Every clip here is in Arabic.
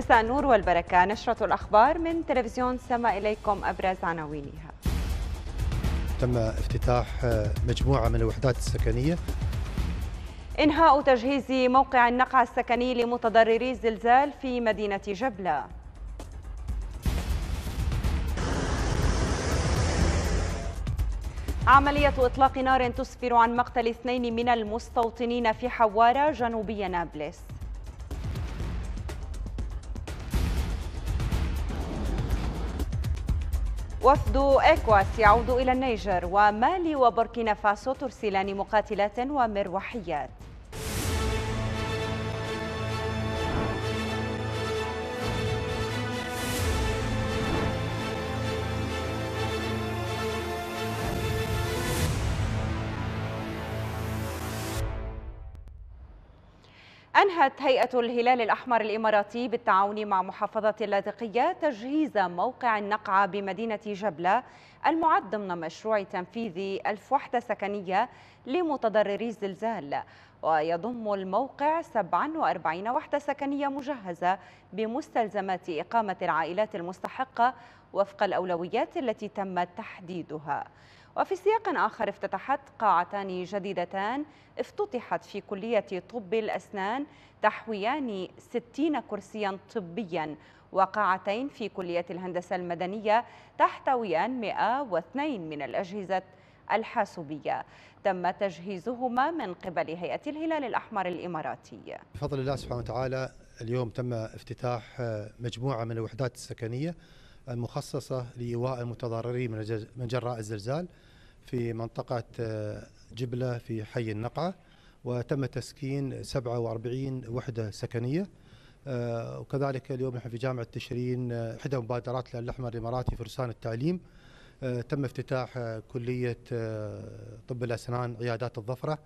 مساء النور والبركة نشرة الأخبار من تلفزيون سما إليكم أبرز عناوينها تم افتتاح مجموعة من الوحدات السكنية إنهاء تجهيز موقع النقع السكني لمتضرري الزلزال في مدينة جبلة عملية إطلاق نار تسفر عن مقتل اثنين من المستوطنين في حوارة جنوبي نابلس وفد إكواس يعود إلى النيجر ومالي وبوركينا فاسو ترسلان مقاتلات ومروحيات أنهت هيئة الهلال الأحمر الإماراتي بالتعاون مع محافظة اللاذقية تجهيز موقع النقعة بمدينة جبلة المعد ضمن مشروع تنفيذ ألف وحدة سكنية لمتضرري الزلزال ويضم الموقع 47 وحدة سكنية مجهزة بمستلزمات إقامة العائلات المستحقة وفق الأولويات التي تم تحديدها وفي سياق آخر افتتحت قاعتان جديدتان افتتحت في كلية طب الأسنان تحويان 60 كرسيا طبيا وقاعتين في كلية الهندسة المدنية تحتويان 102 من الأجهزة الحاسوبية تم تجهيزهما من قبل هيئة الهلال الأحمر الإماراتي بفضل الله سبحانه وتعالى اليوم تم افتتاح مجموعة من الوحدات السكنية المخصصة لإيواء المتضررين من جراء الزلزال في منطقة آه، جبلة في حي النقعة وتم تسكين 47 وحدة سكنية آه، وكذلك اليوم نحن في جامعة تشرين آه، إحدى مبادرات الهلال الأحمر الإماراتي فرسان التعليم تم افتتاح كلية طب الأسنان عيادات الظفرة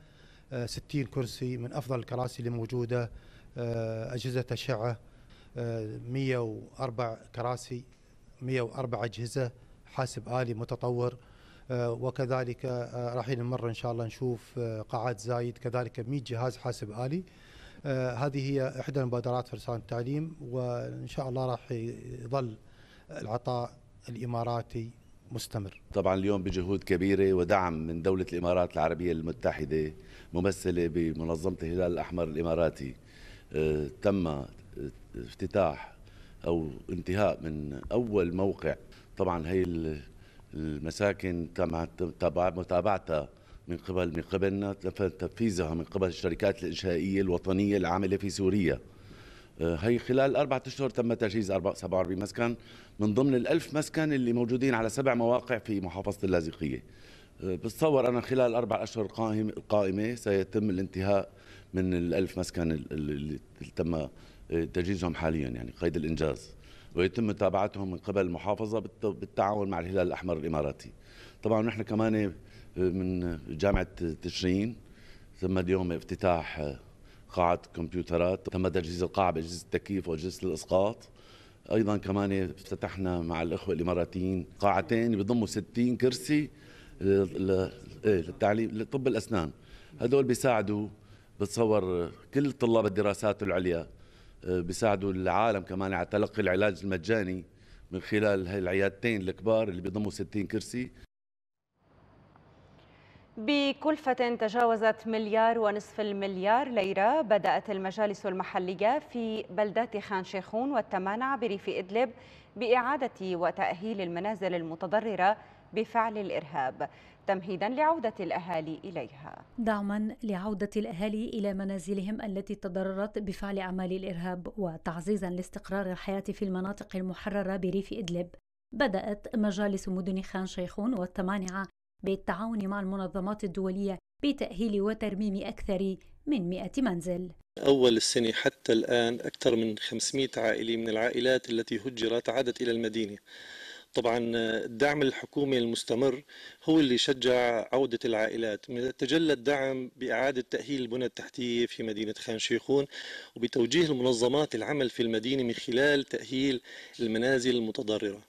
60 كرسي من أفضل الكراسي الموجودة أجهزة أشعة 104 كراسي 104 أجهزة حاسب آلي متطور آه، وكذلك آه، راح نمر إن شاء الله نشوف آه، قاعات زايد كذلك 100 جهاز حاسب آلي هذه هي إحدى مبادرات فرسان التعليم وإن شاء الله راح يظل العطاء الإماراتي مستمر طبعا اليوم بجهود كبيرة ودعم من دولة الإمارات العربية المتحدة ممثلة بمنظمة الهلال الأحمر الإماراتي تم افتتاح او انتهاء من اول موقع طبعا هي المساكن تم متابعتها من قبل من قبلنا تنفيذها من قبل الشركات الانشائيه الوطنيه العامله في سوريا هي آه، خلال أربعة أشهر تم تجهيز 47 مسكن من ضمن الألف مسكن اللي موجودين على سبع مواقع في محافظة اللاذقية آه، بتصور أنا خلال اربع أشهر القائمة سيتم الانتهاء من الألف مسكن اللي تم آه، تجهيزهم حاليا يعني قيد الانجاز ويتم متابعتهم من قبل المحافظه بالتعاون مع الهلال الاحمر الاماراتي طبعا نحن كمان آه، من جامعه تشرين تم اليوم افتتاح آه، قاعه كمبيوترات تم تجهيز القاعه باجهزه التكييف واجهزه الاسقاط ايضا كمان افتتحنا مع الاخوه الاماراتيين قاعتين بيضموا 60 كرسي للتعليم لطب الاسنان هدول بيساعدوا بتصور كل طلاب الدراسات العليا آه، بيساعدوا العالم كمان على تلقي العلاج المجاني من خلال هالعيادتين الكبار اللي بيضموا 60 كرسي بكلفة تجاوزت مليار ونصف المليار ليرة بدأت المجالس المحلية في بلدات خان شيخون والتمانع بريف إدلب بإعادة وتأهيل المنازل المتضررة بفعل الإرهاب تمهيدا لعودة الأهالي إليها دعما لعودة الأهالي إلى منازلهم التي تضررت بفعل أعمال الإرهاب وتعزيزا لاستقرار الحياة في المناطق المحررة بريف إدلب بدأت مجالس مدن خان شيخون والتمانعة بالتعاون مع المنظمات الدولية بتأهيل وترميم أكثر من 100 منزل أول السنة حتى الآن أكثر من 500 عائلة من العائلات التي هجرت عادت إلى المدينة طبعا الدعم الحكومي المستمر هو اللي شجع عودة العائلات تجلى الدعم بإعادة تأهيل البنى التحتية في مدينة خان شيخون وبتوجيه المنظمات العمل في المدينة من خلال تأهيل المنازل المتضررة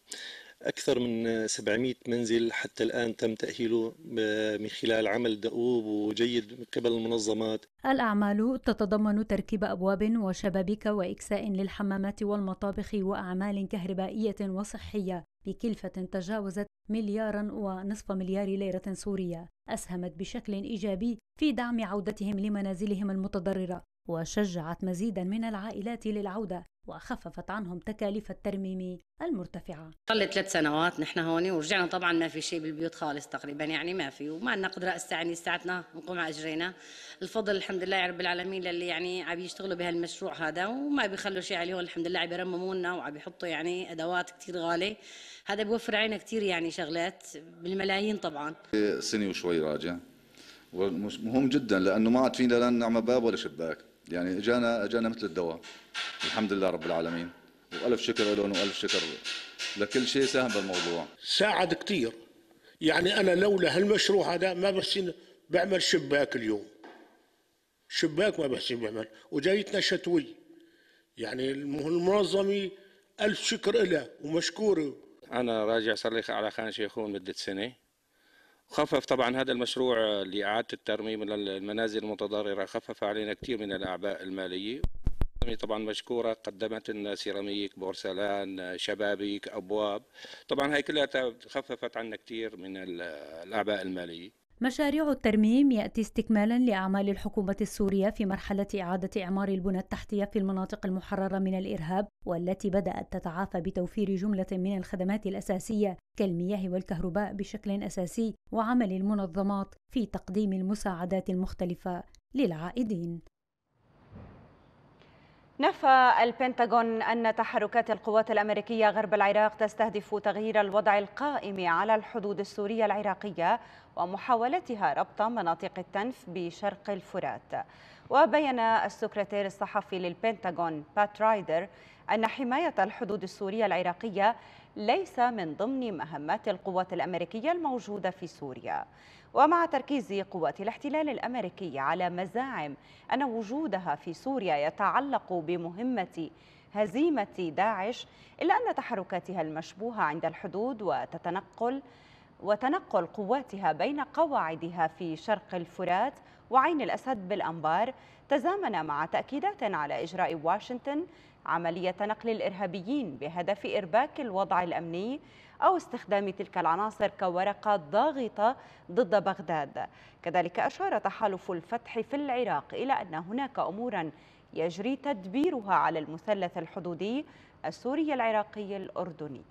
أكثر من 700 منزل حتى الآن تم تأهيله من خلال عمل دؤوب وجيد من قبل المنظمات الأعمال تتضمن تركيب أبواب وشبابيك وإكساء للحمامات والمطابخ وأعمال كهربائية وصحية بكلفة تجاوزت مليارا ونصف مليار ليرة سورية أسهمت بشكل إيجابي في دعم عودتهم لمنازلهم المتضررة وشجعت مزيدا من العائلات للعودة وخففت عنهم تكاليف الترميم المرتفعة صار ثلاث سنوات نحن هون ورجعنا طبعا ما في شيء بالبيوت خالص تقريبا يعني ما في وما لنا قدرة استعني ساعتنا نقوم على أجرينا الفضل الحمد لله يا رب العالمين للي يعني عم يشتغلوا بهالمشروع هذا وما بيخلوا شيء عليهم الحمد لله عم يرممونا وعم يحطوا يعني أدوات كثير غالية هذا بوفر علينا كثير يعني شغلات بالملايين طبعا سنه وشوي راجع ومهم جدا لانه ما عاد فينا لا نعمل باب ولا شباك يعني اجانا اجانا مثل الدواء الحمد لله رب العالمين والف شكر لهم والف شكر لكل شيء ساهم بالموضوع ساعد كثير يعني انا لولا هالمشروع هذا ما بحسين بعمل شباك اليوم شباك ما بحسين بعمل وجايتنا شتوي يعني المنظمه الف شكر لها ومشكوره انا راجع صار لي على خان شيخون مده سنه خفف طبعا هذا المشروع لاعاده الترميم للمنازل المتضرره خفف علينا كثير من الاعباء الماليه طبعا مشكوره قدمت لنا سيراميك بورسلان شبابيك ابواب طبعا هاي كلها خففت عنا كثير من الاعباء الماليه مشاريع الترميم يأتي استكمالا لأعمال الحكومة السورية في مرحلة إعادة إعمار البنى التحتية في المناطق المحررة من الإرهاب والتي بدأت تتعافى بتوفير جملة من الخدمات الأساسية كالمياه والكهرباء بشكل أساسي وعمل المنظمات في تقديم المساعدات المختلفة للعائدين نفى البنتاغون أن تحركات القوات الأمريكية غرب العراق تستهدف تغيير الوضع القائم على الحدود السورية العراقية ومحاولتها ربط مناطق التنف بشرق الفرات وبين السكرتير الصحفي للبنتاغون بات رايدر أن حماية الحدود السورية العراقية ليس من ضمن مهمات القوات الأمريكية الموجودة في سوريا ومع تركيز قوات الاحتلال الأمريكي على مزاعم أن وجودها في سوريا يتعلق بمهمة هزيمة داعش إلا أن تحركاتها المشبوهة عند الحدود وتتنقل وتنقل قواتها بين قواعدها في شرق الفرات وعين الأسد بالأنبار تزامن مع تأكيدات على إجراء واشنطن عملية نقل الإرهابيين بهدف إرباك الوضع الأمني أو استخدام تلك العناصر كورقة ضاغطة ضد بغداد كذلك أشار تحالف الفتح في العراق إلى أن هناك أموراً يجري تدبيرها على المثلث الحدودي السوري العراقي الأردني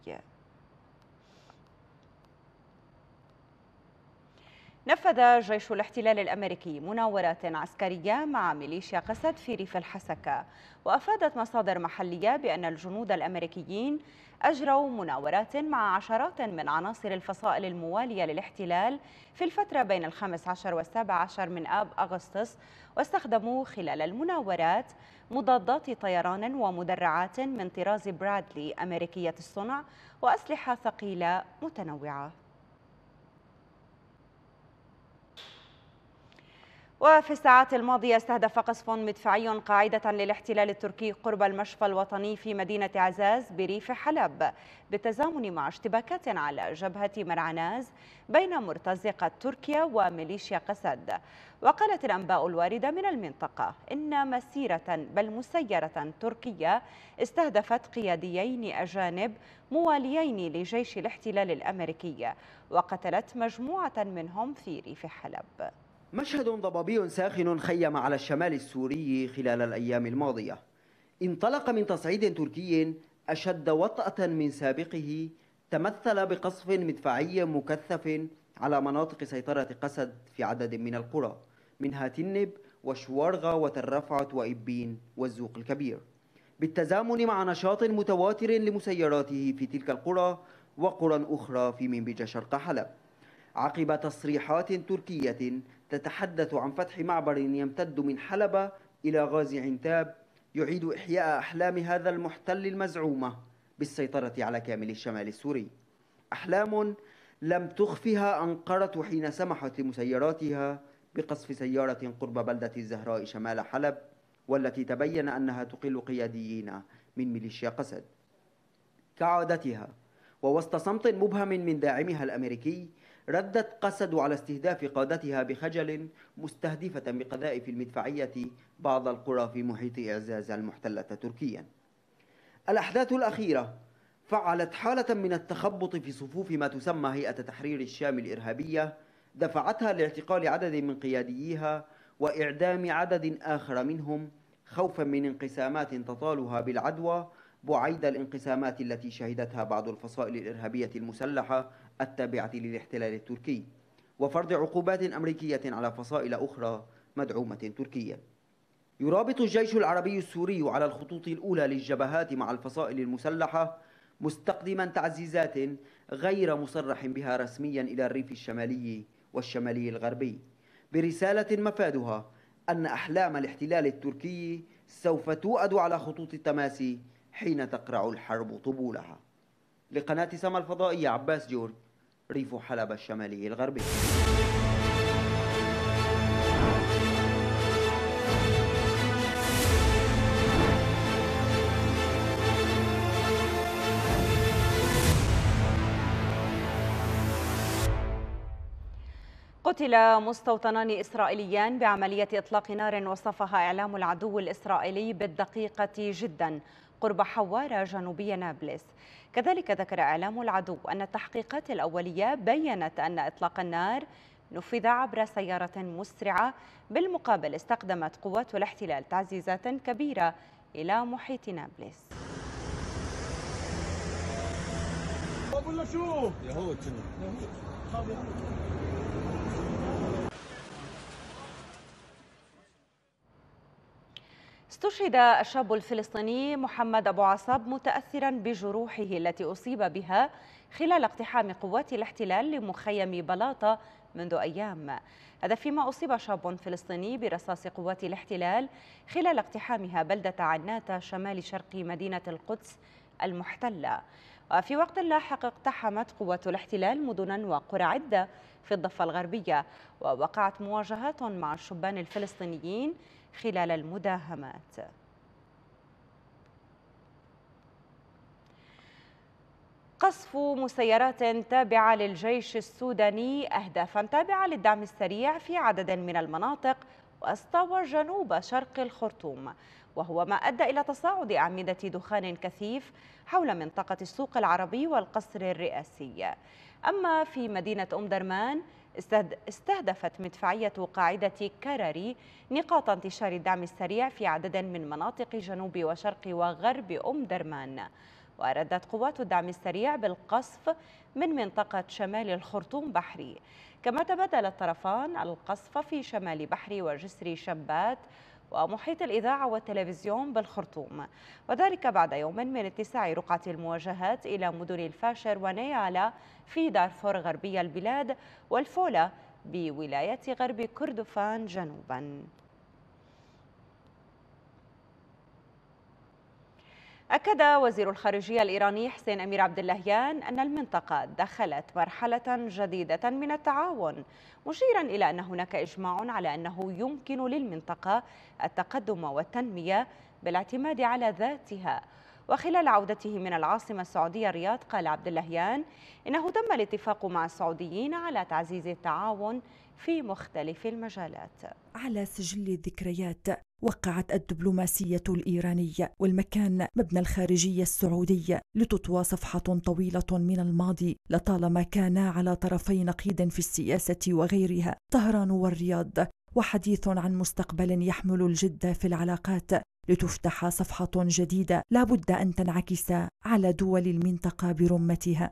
نفذ جيش الاحتلال الأمريكي مناورات عسكرية مع ميليشيا قسد في ريف الحسكة وأفادت مصادر محلية بأن الجنود الأمريكيين أجروا مناورات مع عشرات من عناصر الفصائل الموالية للاحتلال في الفترة بين الخامس عشر والسابع عشر من آب أغسطس واستخدموا خلال المناورات مضادات طيران ومدرعات من طراز برادلي أمريكية الصنع وأسلحة ثقيلة متنوعة وفي الساعات الماضية استهدف قصف مدفعي قاعدة للاحتلال التركي قرب المشفى الوطني في مدينة عزاز بريف حلب بالتزامن مع اشتباكات على جبهة مرعناز بين مرتزقة تركيا وميليشيا قسد وقالت الأنباء الواردة من المنطقة إن مسيرة بل مسيرة تركية استهدفت قياديين أجانب مواليين لجيش الاحتلال الأمريكي وقتلت مجموعة منهم في ريف حلب مشهد ضبابي ساخن خيم على الشمال السوري خلال الأيام الماضية انطلق من تصعيد تركي أشد وطأة من سابقه تمثل بقصف مدفعي مكثف على مناطق سيطرة قسد في عدد من القرى منها تنب وشوارغا وترفعة وإبين والزوق الكبير بالتزامن مع نشاط متواتر لمسيراته في تلك القرى وقرى أخرى في منبج شرق حلب عقب تصريحات تركية تتحدث عن فتح معبر يمتد من حلبة إلى غازي عنتاب يعيد إحياء أحلام هذا المحتل المزعومة بالسيطرة على كامل الشمال السوري أحلام لم تخفها أنقرة حين سمحت لمسيراتها بقصف سيارة قرب بلدة الزهراء شمال حلب والتي تبين أنها تقل قياديين من ميليشيا قسد كعادتها ووسط صمت مبهم من داعمها الأمريكي ردت قسد على استهداف قادتها بخجل مستهدفة بقذائف المدفعية بعض القرى في محيط إعزاز المحتلة تركيا الأحداث الأخيرة فعلت حالة من التخبط في صفوف ما تسمى هيئة تحرير الشام الإرهابية دفعتها لاعتقال عدد من قياديها وإعدام عدد آخر منهم خوفا من انقسامات تطالها بالعدوى بعيد الانقسامات التي شهدتها بعض الفصائل الإرهابية المسلحة التابعة للاحتلال التركي وفرض عقوبات أمريكية على فصائل أخرى مدعومة تركيا يرابط الجيش العربي السوري على الخطوط الأولى للجبهات مع الفصائل المسلحة مستقدما تعزيزات غير مصرح بها رسميا إلى الريف الشمالي والشمالي الغربي برسالة مفادها أن أحلام الاحتلال التركي سوف تؤد على خطوط التماس حين تقرع الحرب طبولها لقناة سما الفضائية عباس جورج ريف حلب الشمالي الغربي قتل مستوطنان إسرائيليان بعملية إطلاق نار وصفها إعلام العدو الإسرائيلي بالدقيقة جداً قرب حوارة جنوبية نابلس كذلك ذكر إعلام العدو أن التحقيقات الأولية بيّنت أن إطلاق النار نفذ عبر سيارة مسرعة بالمقابل استخدمت قوات الاحتلال تعزيزات كبيرة إلى محيط نابلس يهود استشهد الشاب الفلسطيني محمد أبو عصاب متأثرا بجروحه التي أصيب بها خلال اقتحام قوات الاحتلال لمخيم بلاطة منذ أيام هذا فيما أصيب شاب فلسطيني برصاص قوات الاحتلال خلال اقتحامها بلدة عناتة شمال شرق مدينة القدس المحتلة وفي وقت لاحق اقتحمت قوات الاحتلال مدنا وقرى عدة في الضفة الغربية ووقعت مواجهات مع الشبان الفلسطينيين خلال المداهمات قصف مسيرات تابعة للجيش السوداني أهدافا تابعة للدعم السريع في عدد من المناطق وسط وجنوب شرق الخرطوم وهو ما أدى إلى تصاعد أعمدة دخان كثيف حول منطقة السوق العربي والقصر الرئاسي أما في مدينة أم درمان استهدفت مدفعية قاعدة كراري نقاط انتشار الدعم السريع في عدد من مناطق جنوب وشرق وغرب أم درمان وأردت قوات الدعم السريع بالقصف من منطقة شمال الخرطوم بحري كما تبادل الطرفان القصف في شمال بحري وجسر شبات ومحيط الإذاعة والتلفزيون بالخرطوم وذلك بعد يوم من اتساع رقعة المواجهات إلى مدن الفاشر ونيالا في دارفور غربي البلاد والفولا بولاية غرب كردفان جنوباً أكد وزير الخارجية الإيراني حسين أمير عبد اللهيان أن المنطقة دخلت مرحلة جديدة من التعاون مشيرا إلى أن هناك إجماع على أنه يمكن للمنطقة التقدم والتنمية بالاعتماد على ذاتها وخلال عودته من العاصمة السعودية الرياض قال عبد اللهيان إنه تم الاتفاق مع السعوديين على تعزيز التعاون في مختلف المجالات على سجل الذكريات وقعت الدبلوماسية الإيرانية والمكان مبنى الخارجية السعودية لتطوى صفحة طويلة من الماضي لطالما كانا على طرفي نقيض في السياسة وغيرها طهران والرياض وحديث عن مستقبل يحمل الجد في العلاقات لتفتح صفحة جديدة لا بد أن تنعكس على دول المنطقة برمتها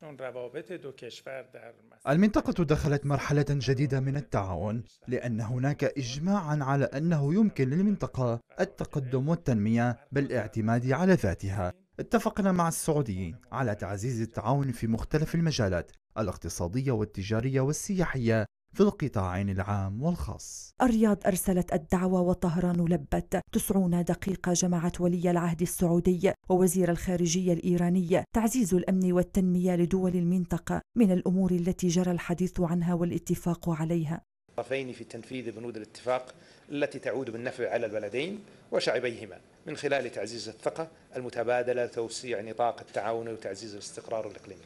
المنطقة دخلت مرحلة جديدة من التعاون لأن هناك إجماعا على أنه يمكن للمنطقة التقدم والتنمية بالاعتماد على ذاتها اتفقنا مع السعوديين على تعزيز التعاون في مختلف المجالات الاقتصادية والتجارية والسياحية في القطاعين العام والخاص الرياض أرسلت الدعوة وطهران لبت تسعون دقيقة جمعت ولي العهد السعودي ووزير الخارجية الإيرانية تعزيز الأمن والتنمية لدول المنطقة من الأمور التي جرى الحديث عنها والاتفاق عليها طرفين في تنفيذ بنود الاتفاق التي تعود بالنفع على البلدين وشعبيهما من خلال تعزيز الثقة المتبادلة توسيع نطاق التعاون وتعزيز الاستقرار الإقليمي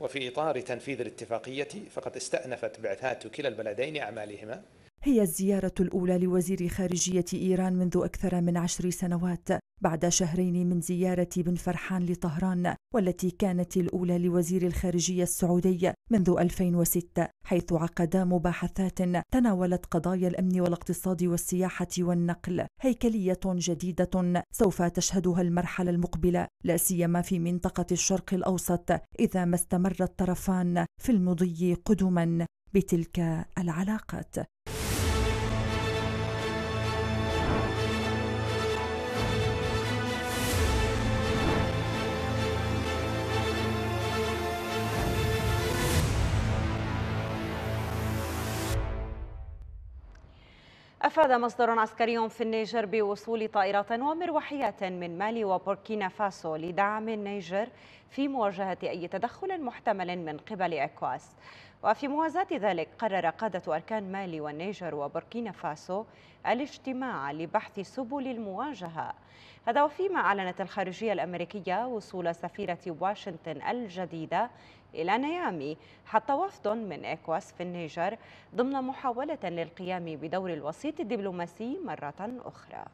وفي إطار تنفيذ الاتفاقية فقد استأنفت بعثات كلا البلدين أعمالهما هي الزيارة الأولى لوزير خارجية إيران منذ أكثر من عشر سنوات بعد شهرين من زيارة بن فرحان لطهران والتي كانت الأولى لوزير الخارجية السعودي منذ 2006 حيث عقدا مباحثات تناولت قضايا الامن والاقتصاد والسياحه والنقل هيكليه جديده سوف تشهدها المرحله المقبله لا سيما في منطقه الشرق الاوسط اذا ما استمر الطرفان في المضي قدما بتلك العلاقات أفاد مصدر عسكري في النيجر بوصول طائرات ومروحيات من مالي وبوركينا فاسو لدعم النيجر في مواجهة أي تدخل محتمل من قبل إكواس وفي موازاة ذلك قرر قادة أركان مالي والنيجر وبوركينا فاسو الاجتماع لبحث سبل المواجهة هذا وفيما أعلنت الخارجية الأمريكية وصول سفيرة واشنطن الجديدة إلى نيامي حتى وفد من إكواس في النيجر ضمن محاولة للقيام بدور الوسيط الدبلوماسي مرة أخرى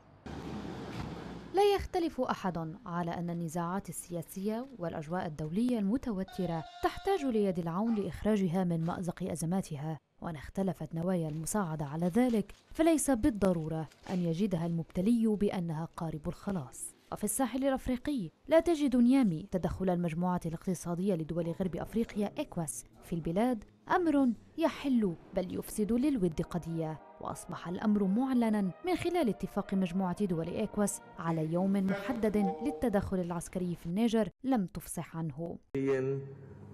لا يختلف احد على ان النزاعات السياسيه والاجواء الدوليه المتوتره تحتاج ليد العون لاخراجها من مازق ازماتها وإن اختلفت نوايا المساعدة على ذلك فليس بالضرورة أن يجدها المبتلي بأنها قارب الخلاص وفي الساحل الأفريقي لا تجد نيامي تدخل المجموعة الاقتصادية لدول غرب أفريقيا إكواس في البلاد أمر يحل بل يفسد للود قضية وأصبح الأمر معلنا من خلال اتفاق مجموعة دول إيكواس على يوم محدد للتدخل العسكري في النيجر لم تفصح عنه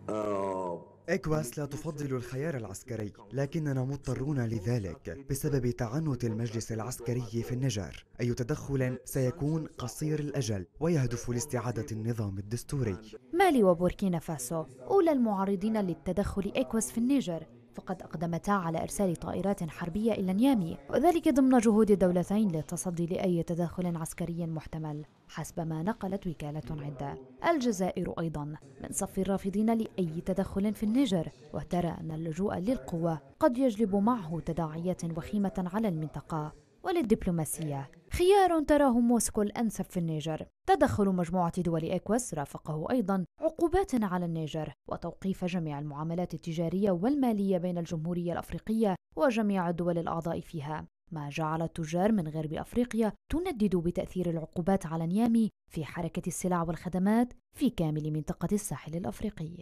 آه، إكواس لا تفضل الخيار العسكري لكننا مضطرون لذلك بسبب تعنت المجلس العسكري في النجار أي تدخل سيكون قصير الأجل ويهدف لاستعادة النظام الدستوري مالي وبوركينا فاسو أولى المعارضين للتدخل إكواس في النيجر فقد أقدمتا على إرسال طائرات حربية إلى نيامي وذلك ضمن جهود الدولتين للتصدي لأي تدخل عسكري محتمل حسب ما نقلت وكالة عدة الجزائر أيضا من صف الرافضين لأي تدخل في النيجر وترى أن اللجوء للقوة قد يجلب معه تداعيات وخيمة على المنطقة وللدبلوماسية خيار تراه موسكو الأنسب في النيجر تدخل مجموعة دول إكواس رافقه أيضا عقوبات على النيجر وتوقيف جميع المعاملات التجارية والمالية بين الجمهورية الأفريقية وجميع الدول الأعضاء فيها ما جعل التجار من غرب أفريقيا تندد بتأثير العقوبات على نيامي في حركة السلع والخدمات في كامل منطقة الساحل الأفريقي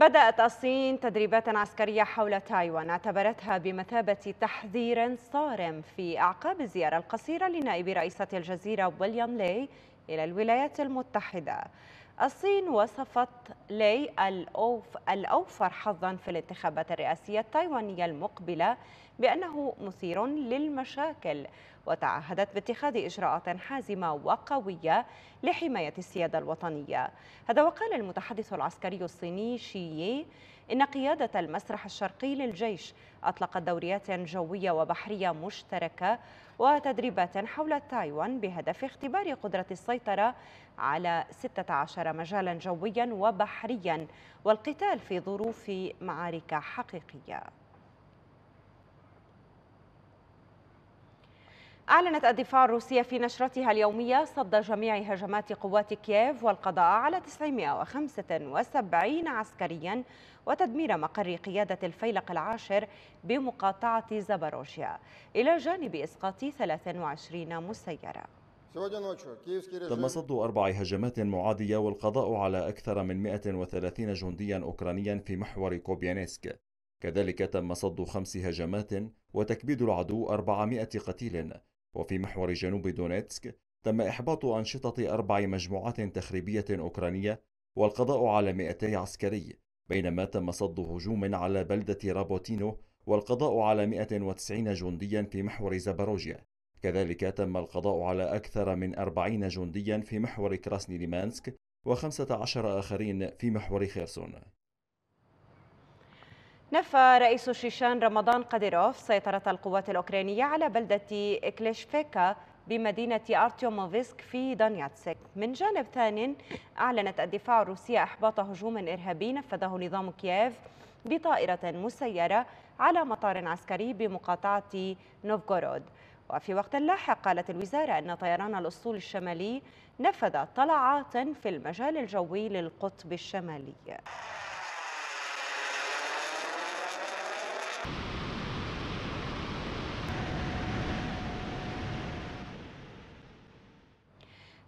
بدأت الصين تدريبات عسكرية حول تايوان اعتبرتها بمثابة تحذير صارم في أعقاب الزيارة القصيرة لنائب رئيسة الجزيرة ويليام لي إلى الولايات المتحدة الصين وصفت لي الأوف الأوفر حظا في الانتخابات الرئاسية التايوانية المقبلة بأنه مثير للمشاكل وتعهدت باتخاذ إجراءات حازمة وقوية لحماية السيادة الوطنية هذا وقال المتحدث العسكري الصيني شي إن قيادة المسرح الشرقي للجيش أطلقت دوريات جوية وبحرية مشتركة وتدريبات حول تايوان بهدف اختبار قدرة السيطرة على 16 مجالا جويا وبحريا والقتال في ظروف معارك حقيقية أعلنت الدفاع الروسية في نشرتها اليومية صد جميع هجمات قوات كييف والقضاء على 975 عسكريا وتدمير مقر قيادة الفيلق العاشر بمقاطعة زبروشيا إلى جانب إسقاط 23 مسيرة تم صد أربع هجمات معادية والقضاء على أكثر من 130 جنديا أوكرانيا في محور كوبيانسك كذلك تم صد خمس هجمات وتكبيد العدو 400 قتيل وفي محور جنوب دونيتسك تم إحباط أنشطة أربع مجموعات تخريبية أوكرانية والقضاء على 200 عسكري بينما تم صد هجوم على بلدة رابوتينو والقضاء على 190 جنديا في محور زاباروجيا كذلك تم القضاء على أكثر من 40 جنديا في محور كراسني ليمانسك و15 آخرين في محور خيرسون نفى رئيس الشيشان رمضان قديروف سيطرة القوات الأوكرانية على بلدة كليشفيكا بمدينة أرتيوموفسك في دانياتسك من جانب ثان أعلنت الدفاع الروسية إحباط هجوم إرهابي نفذه نظام كييف بطائرة مسيرة على مطار عسكري بمقاطعة نوفغورود وفي وقت لاحق قالت الوزارة أن طيران الأسطول الشمالي نفذ طلعات في المجال الجوي للقطب الشمالي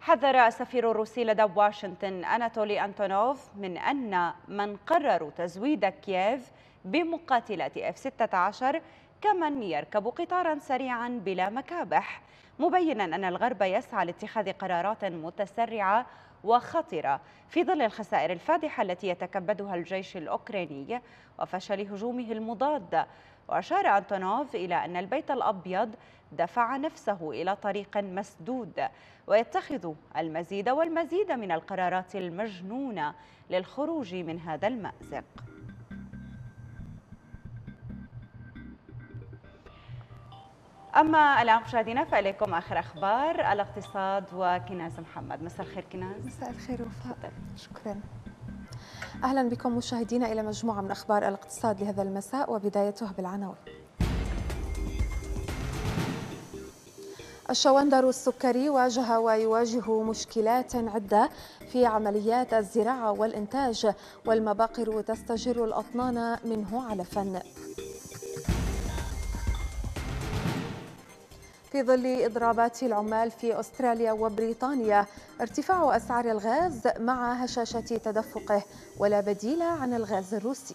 حذر السفير الروسي لدى واشنطن أناتولي أنتونوف من أن من قرروا تزويد كييف بمقاتلات F-16 كمن يركب قطارا سريعا بلا مكابح مبينا أن الغرب يسعى لاتخاذ قرارات متسرعة وخطرة في ظل الخسائر الفادحة التي يتكبدها الجيش الأوكراني وفشل هجومه المضاد وأشار أنتونوف إلى أن البيت الأبيض دفع نفسه إلى طريق مسدود ويتخذ المزيد والمزيد من القرارات المجنونة للخروج من هذا المأزق أما الآن مشاهدينا فإليكم آخر أخبار الاقتصاد وكناز محمد مساء الخير كناز مساء الخير وفاء شكرا أهلا بكم مشاهدينا إلى مجموعة من أخبار الاقتصاد لهذا المساء وبدايتها بالعناوين الشواندر السكري واجه ويواجه مشكلات عدة في عمليات الزراعة والإنتاج والمباقر تستجر الأطنان منه علفاً في ظل إضرابات العمال في أستراليا وبريطانيا ارتفاع أسعار الغاز مع هشاشة تدفقه ولا بديل عن الغاز الروسي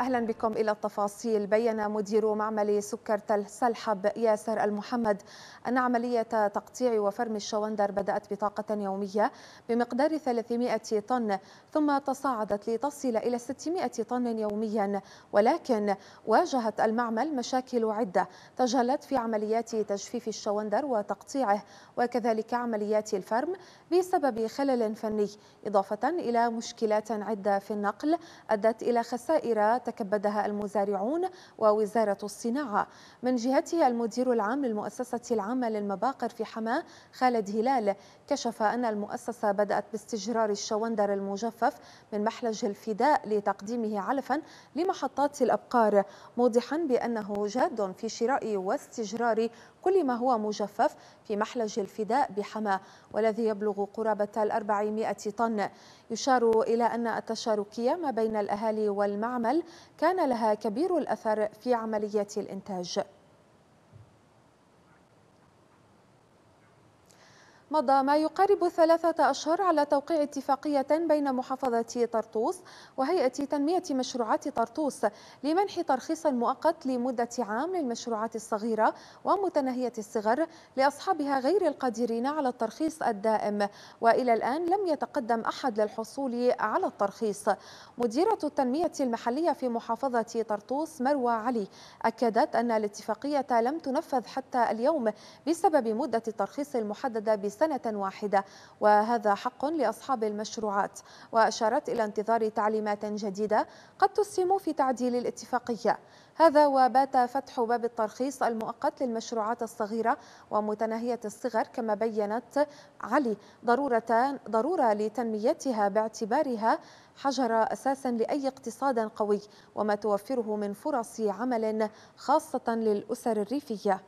أهلا بكم إلى التفاصيل بيّن مدير معمل سكر تل سلحب ياسر المحمد أن عملية تقطيع وفرم الشوندر بدأت بطاقة يومية بمقدار 300 طن ثم تصاعدت لتصل إلى 600 طن يوميا ولكن واجهت المعمل مشاكل عدة تجلت في عمليات تجفيف الشوندر وتقطيعه وكذلك عمليات الفرم بسبب خلل فني إضافة إلى مشكلات عدة في النقل أدت إلى خسائر تكبدها المزارعون ووزارة الصناعة من جهته المدير العام للمؤسسة العامة للمباقر في حماة خالد هلال كشف أن المؤسسة بدأت باستجرار الشوندر المجفف من محلج الفداء لتقديمه علفا لمحطات الأبقار موضحا بأنه جاد في شراء واستجرار كل ما هو مجفف في محلج الفداء بحماة والذي يبلغ قرابة الأربعمائة طن يشار إلى أن التشاركية ما بين الأهالي والمعمل كان لها كبير الأثر في عملية الإنتاج مضى ما يقارب ثلاثة أشهر على توقيع اتفاقية بين محافظة طرطوس وهيئة تنمية مشروعات طرطوس لمنح ترخيص مؤقت لمدة عام للمشروعات الصغيرة ومتناهية الصغر لأصحابها غير القادرين على الترخيص الدائم وإلى الآن لم يتقدم أحد للحصول على الترخيص مديرة التنمية المحلية في محافظة طرطوس مروى علي أكدت أن الاتفاقية لم تنفذ حتى اليوم بسبب مدة الترخيص المحددة بس سنة واحدة وهذا حق لأصحاب المشروعات وأشارت إلى انتظار تعليمات جديدة قد تسهم في تعديل الاتفاقية هذا وبات فتح باب الترخيص المؤقت للمشروعات الصغيرة ومتناهية الصغر كما بيّنت علي ضرورة, ضرورة لتنميتها باعتبارها حجر أساسا لأي اقتصاد قوي وما توفره من فرص عمل خاصة للأسر الريفية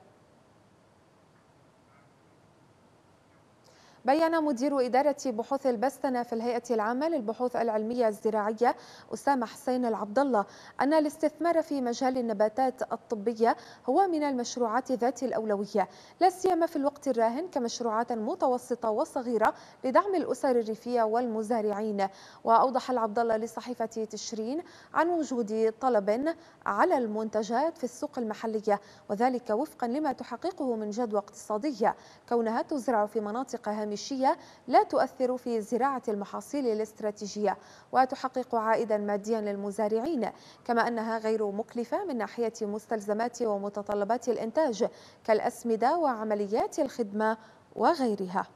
بيّن مدير إدارة بحوث البستنة في الهيئة العامة للبحوث العلمية الزراعية أسامة حسين العبد الله أن الاستثمار في مجال النباتات الطبية هو من المشروعات ذات الأولوية لا سيما في الوقت الراهن كمشروعات متوسطة وصغيرة لدعم الأسر الريفية والمزارعين وأوضح العبد الله لصحيفة تشرين عن وجود طلب على المنتجات في السوق المحلية وذلك وفقا لما تحققه من جدوى اقتصادية كونها تزرع في مناطق هامشة الهشية لا تؤثر في زراعة المحاصيل الاستراتيجية وتحقق عائدا ماديا للمزارعين كما أنها غير مكلفة من ناحية مستلزمات ومتطلبات الإنتاج كالأسمدة وعمليات الخدمة وغيرها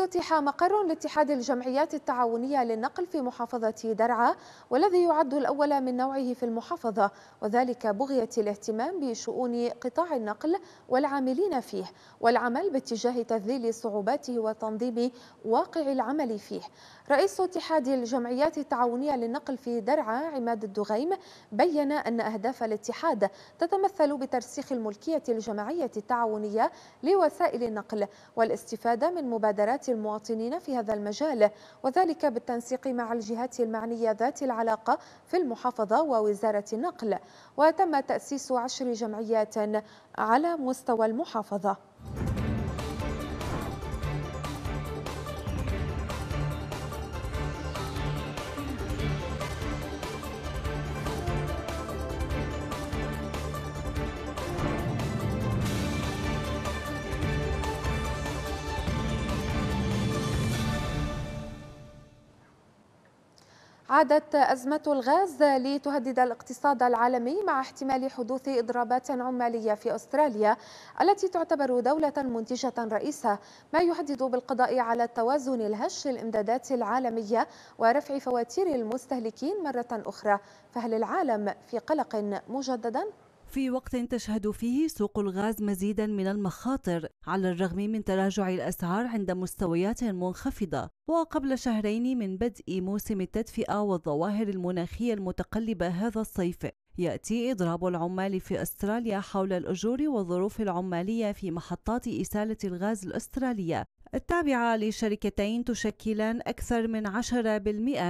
افتتح مقر لاتحاد الجمعيات التعاونية للنقل في محافظة درعا والذي يعد الأول من نوعه في المحافظة وذلك بغية الاهتمام بشؤون قطاع النقل والعاملين فيه والعمل باتجاه تذليل صعوباته وتنظيم واقع العمل فيه رئيس اتحاد الجمعيات التعاونية للنقل في درعا عماد الدغيم بين أن أهداف الاتحاد تتمثل بترسيخ الملكية الجماعية التعاونية لوسائل النقل والاستفادة من مبادرات المواطنين في هذا المجال وذلك بالتنسيق مع الجهات المعنية ذات العلاقة في المحافظة ووزارة النقل وتم تأسيس عشر جمعيات على مستوى المحافظة عادت أزمة الغاز لتهدد الاقتصاد العالمي مع احتمال حدوث إضرابات عمالية في أستراليا التي تعتبر دولة منتجة رئيسة ما يهدد بالقضاء على التوازن الهش للإمدادات العالمية ورفع فواتير المستهلكين مرة أخرى فهل العالم في قلق مجددا؟ في وقت تشهد فيه سوق الغاز مزيدا من المخاطر على الرغم من تراجع الأسعار عند مستويات منخفضة وقبل شهرين من بدء موسم التدفئة والظواهر المناخية المتقلبة هذا الصيف يأتي إضراب العمال في أستراليا حول الأجور والظروف العمالية في محطات إسالة الغاز الأسترالية التابعة لشركتين تشكلان أكثر من 10%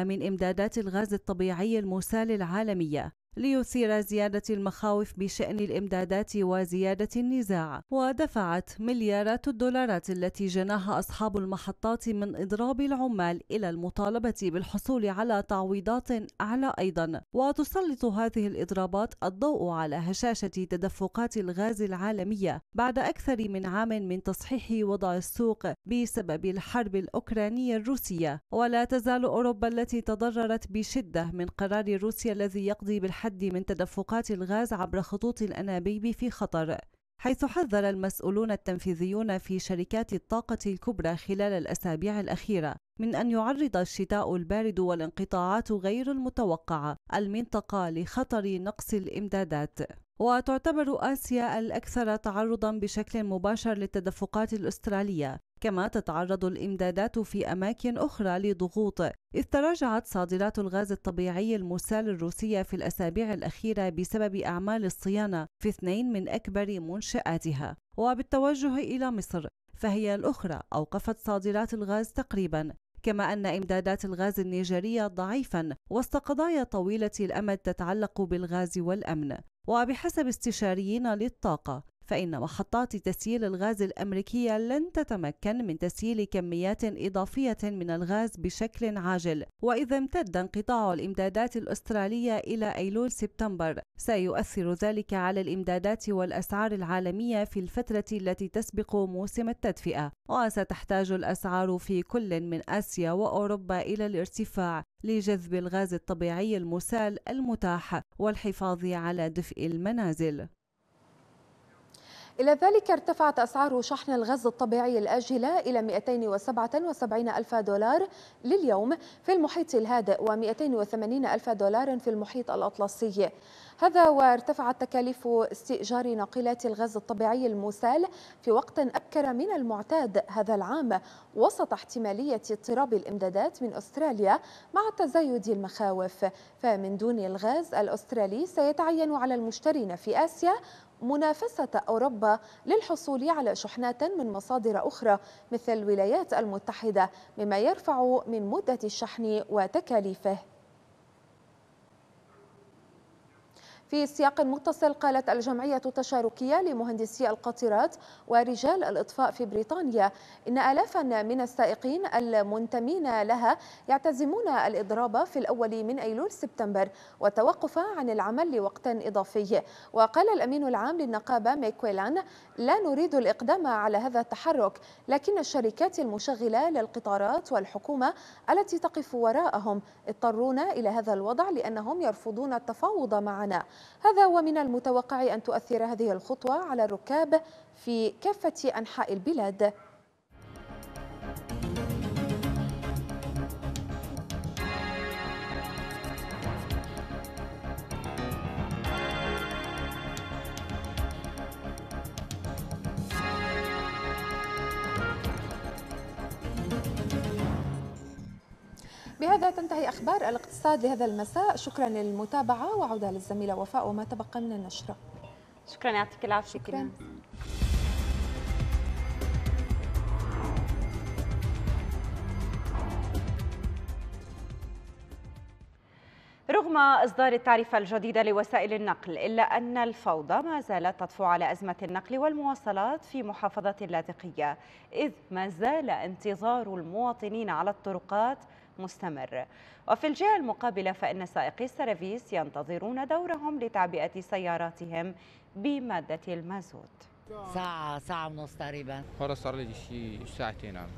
من إمدادات الغاز الطبيعي المسال العالمية ليثير زيادة المخاوف بشأن الإمدادات وزيادة النزاع ودفعت مليارات الدولارات التي جناها أصحاب المحطات من إضراب العمال إلى المطالبة بالحصول على تعويضات أعلى أيضا وتسلط هذه الإضرابات الضوء على هشاشة تدفقات الغاز العالمية بعد أكثر من عام من تصحيح وضع السوق بسبب الحرب الأوكرانية الروسية ولا تزال أوروبا التي تضررت بشدة من قرار روسيا الذي يقضي بالحرب التحدي من تدفقات الغاز عبر خطوط الأنابيب في خطر حيث حذر المسؤولون التنفيذيون في شركات الطاقة الكبرى خلال الأسابيع الأخيرة من أن يعرض الشتاء البارد والانقطاعات غير المتوقعة المنطقة لخطر نقص الإمدادات وتعتبر آسيا الأكثر تعرضا بشكل مباشر للتدفقات الأسترالية كما تتعرض الإمدادات في أماكن أخرى لضغوط إذ تراجعت صادرات الغاز الطبيعي المسال الروسية في الأسابيع الأخيرة بسبب أعمال الصيانة في اثنين من أكبر منشآتها وبالتوجه إلى مصر فهي الأخرى أوقفت صادرات الغاز تقريباً كما أن إمدادات الغاز النيجيرية ضعيفا وسط قضايا طويلة الأمد تتعلق بالغاز والأمن وبحسب استشاريين للطاقة فإن محطات تسييل الغاز الأمريكية لن تتمكن من تسييل كميات إضافية من الغاز بشكل عاجل وإذا امتد انقطاع الإمدادات الأسترالية إلى أيلول سبتمبر سيؤثر ذلك على الإمدادات والأسعار العالمية في الفترة التي تسبق موسم التدفئة وستحتاج الأسعار في كل من آسيا وأوروبا إلى الارتفاع لجذب الغاز الطبيعي المسال المتاح والحفاظ على دفء المنازل إلى ذلك ارتفعت أسعار شحن الغاز الطبيعي الآجلة إلى 277 ألف دولار لليوم في المحيط الهادئ و280 ألف دولار في المحيط الأطلسي هذا وارتفعت تكاليف استئجار ناقلات الغاز الطبيعي المسال في وقت أبكر من المعتاد هذا العام وسط احتمالية اضطراب الإمدادات من أستراليا مع تزايد المخاوف فمن دون الغاز الأسترالي سيتعين على المشترين في آسيا منافسة أوروبا للحصول على شحنات من مصادر أخرى مثل الولايات المتحدة مما يرفع من مدة الشحن وتكاليفه في سياق متصل قالت الجمعية التشاركية لمهندسي القاطرات ورجال الإطفاء في بريطانيا إن آلافا من السائقين المنتمين لها يعتزمون الإضراب في الأول من أيلول سبتمبر والتوقف عن العمل لوقت إضافي وقال الأمين العام للنقابة ميكويلان لا نريد الإقدام على هذا التحرك لكن الشركات المشغلة للقطارات والحكومة التي تقف وراءهم اضطرون إلى هذا الوضع لأنهم يرفضون التفاوض معنا هذا ومن المتوقع أن تؤثر هذه الخطوة على الركاب في كافة أنحاء البلاد بهذا تنتهي أخبار الاقتصاد لهذا المساء شكرا للمتابعة وعودة للزميلة وفاء وما تبقى من النشرة شكرا يعطيك العافية شكرا رغم إصدار التعريفة الجديدة لوسائل النقل إلا أن الفوضى ما زالت تطفو على أزمة النقل والمواصلات في محافظة اللاذقية إذ ما زال انتظار المواطنين على الطرقات مستمر وفي الجهة المقابلة فإن سائقي السرفيس ينتظرون دورهم لتعبئة سياراتهم بمادة المازوت ساعة ساعة ونص تقريبا هذا صار لي شي ساعتين عم يعني.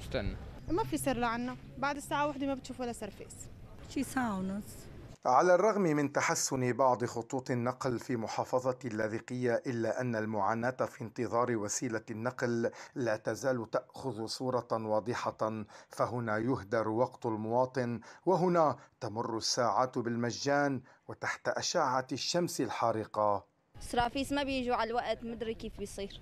استنى ما في سر لعنا بعد الساعة واحدة ما بتشوف ولا سرفيس شي ساعة ونص على الرغم من تحسن بعض خطوط النقل في محافظة اللاذقية إلا أن المعاناة في انتظار وسيلة النقل لا تزال تأخذ صورة واضحة فهنا يهدر وقت المواطن وهنا تمر الساعات بالمجان وتحت أشعة الشمس الحارقة سرافيس ما بيجوا على الوقت مدري كيف بيصير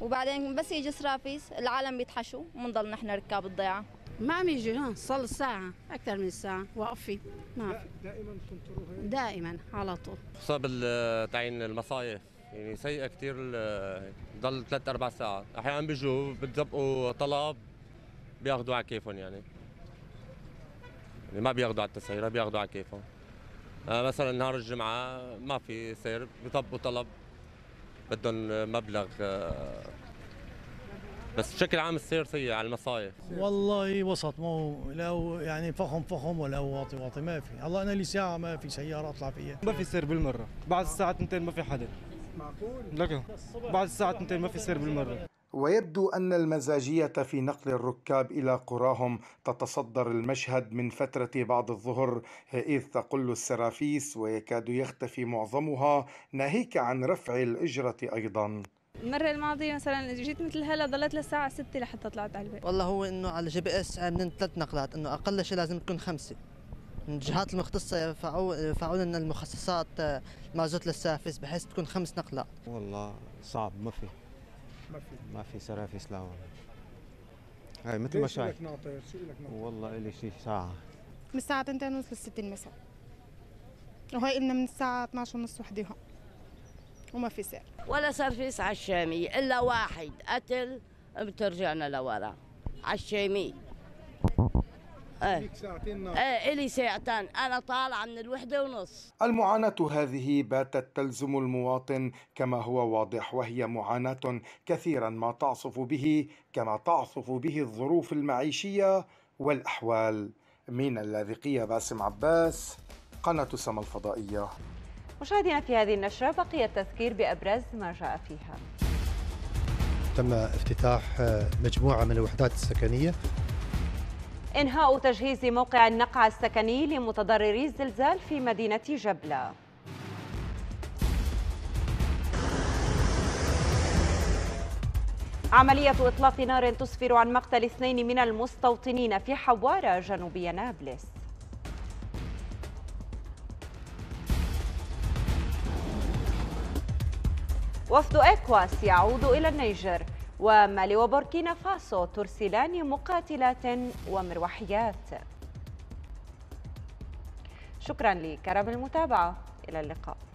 وبعدين بس يجي سرافيس العالم بيتحشوا ومنضل نحن ركاب الضيعه ما عم يجوا صار ساعة أكثر من ساعة واقفين ما في دائما هيك؟ دائما على طول خصوصا تعيين المصايف يعني سيئة كثير ضل ثلاث أربع ساعات أحيانا بيجوا بتزبقوا طلب بياخذوا على كيفهم يعني يعني ما بياخذوا على التسعيرة بياخذوا على كيفهم آه، مثلا نهار الجمعة ما في سير بيطبقوا طلب بدهم مبلغ آه، بس بشكل عام السير سيء على المصايف والله وسط مو لو يعني فخم فخم ولا واطي واطي ما في الله انا لي ساعه ما في سياره اطلع فيها ما في سير بالمره بعد الساعه 2 ما في حدا معقول لك بعد الساعه 2 ما في سير بالمره ويبدو أن المزاجية في نقل الركاب إلى قراهم تتصدر المشهد من فترة بعد الظهر إذ تقل السرافيس ويكاد يختفي معظمها ناهيك عن رفع الإجرة أيضاً المرة الماضية مثلا جيت مثل هلا ضليت للساعة 6 لحتى طلعت على البيت والله هو انه على الجي بي اس عاملين ثلاث نقلات انه اقل شيء لازم تكون خمسة من الجهات المختصة يرفعوا يرفعوا لنا المخصصات المازوت آه، للسافس بحيث تكون خمس نقلات والله صعب ما في ما في ما في سرافيس لا والله هاي مثل ما شايف والله إلي شيء ساعة من الساعة 2:30 للستة المساء وهي قلنا من الساعة 12:30 ونص هون وما في سعر ولا صار في على الشامي الا واحد قتل بترجعنا لورا على الشامي ايه ايه الي ساعتين انا طالعه من الوحده ونص المعاناه هذه باتت تلزم المواطن كما هو واضح وهي معاناه كثيرا ما تعصف به كما تعصف به الظروف المعيشيه والاحوال من اللاذقيه باسم عباس قناه سما الفضائيه مشاهدينا في هذه النشرة بقي التذكير بأبرز ما جاء فيها تم افتتاح مجموعة من الوحدات السكنية إنهاء تجهيز موقع النقع السكني لمتضرري الزلزال في مدينة جبلة عملية إطلاق نار تسفر عن مقتل اثنين من المستوطنين في حوارة جنوب نابلس وفد إكواس يعود إلى النيجر ومالي وبوركينا فاسو ترسلان مقاتلات ومروحيات شكرا لكرم المتابعة إلى اللقاء